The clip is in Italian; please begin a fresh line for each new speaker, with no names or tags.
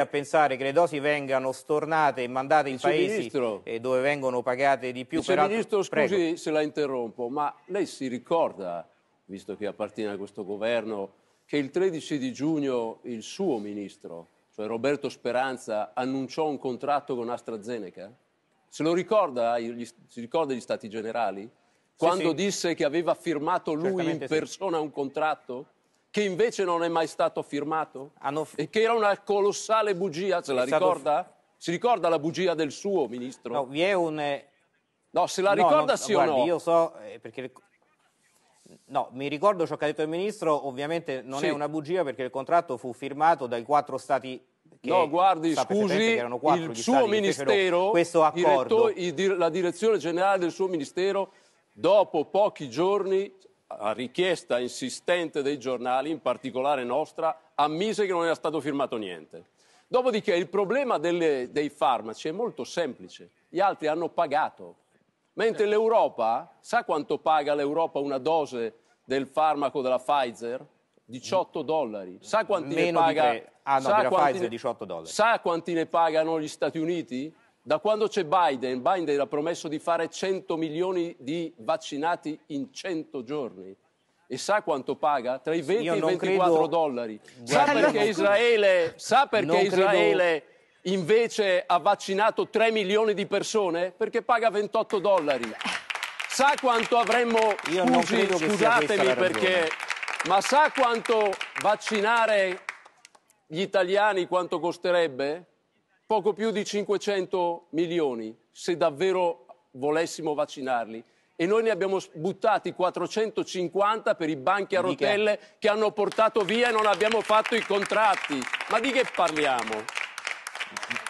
a pensare che le dosi vengano stornate e mandate in paesi eh, dove vengono pagate di più. Vice peraltro... Ministro, scusi
Prego. se la interrompo, ma lei si ricorda, visto che appartiene a questo governo, che il 13 di giugno il suo ministro, cioè Roberto Speranza, annunciò un contratto con AstraZeneca? Se lo ricorda, si ricorda gli stati generali? Quando sì, sì. disse che aveva firmato lui Certamente in persona sì. un contratto? che invece non è mai stato firmato? E che era una colossale bugia, se la ricorda? Stato... Si ricorda la bugia del suo ministro? No, vi è un... Eh,
no, se la no, ricorda no, sì guardi, o no? io so, eh, perché... No, mi ricordo ciò che ha detto il ministro, ovviamente non sì. è una bugia perché il contratto fu firmato dai quattro stati no, guardi, scusi, il suo ministero, questo accordo. Diretto, la direzione
generale del suo ministero, dopo pochi giorni a richiesta insistente dei giornali, in particolare nostra, ammise che non era stato firmato niente. Dopodiché il problema delle, dei farmaci è molto semplice, gli altri hanno pagato, mentre certo. l'Europa, sa quanto paga l'Europa una dose del farmaco della Pfizer? 18 dollari. Sa quanti Meno ne paga? Ah, no, sa, quanti ne... 18 dollari. sa quanti ne pagano gli Stati Uniti? Da quando c'è Biden, Biden ha promesso di fare 100 milioni di vaccinati in 100 giorni. E sa quanto paga? Tra i 20 e i 24 credo... dollari. Sa perché Israele, sa perché Israele credo... invece ha vaccinato 3 milioni di persone? Perché paga 28 dollari. Sa quanto avremmo... Io Scusi, scusatemi perché... Ma sa quanto vaccinare gli italiani quanto costerebbe? poco più di 500 milioni se davvero volessimo vaccinarli e noi ne abbiamo buttati 450 per i banchi a rotelle che hanno portato via e non abbiamo fatto i contratti. Ma di che parliamo?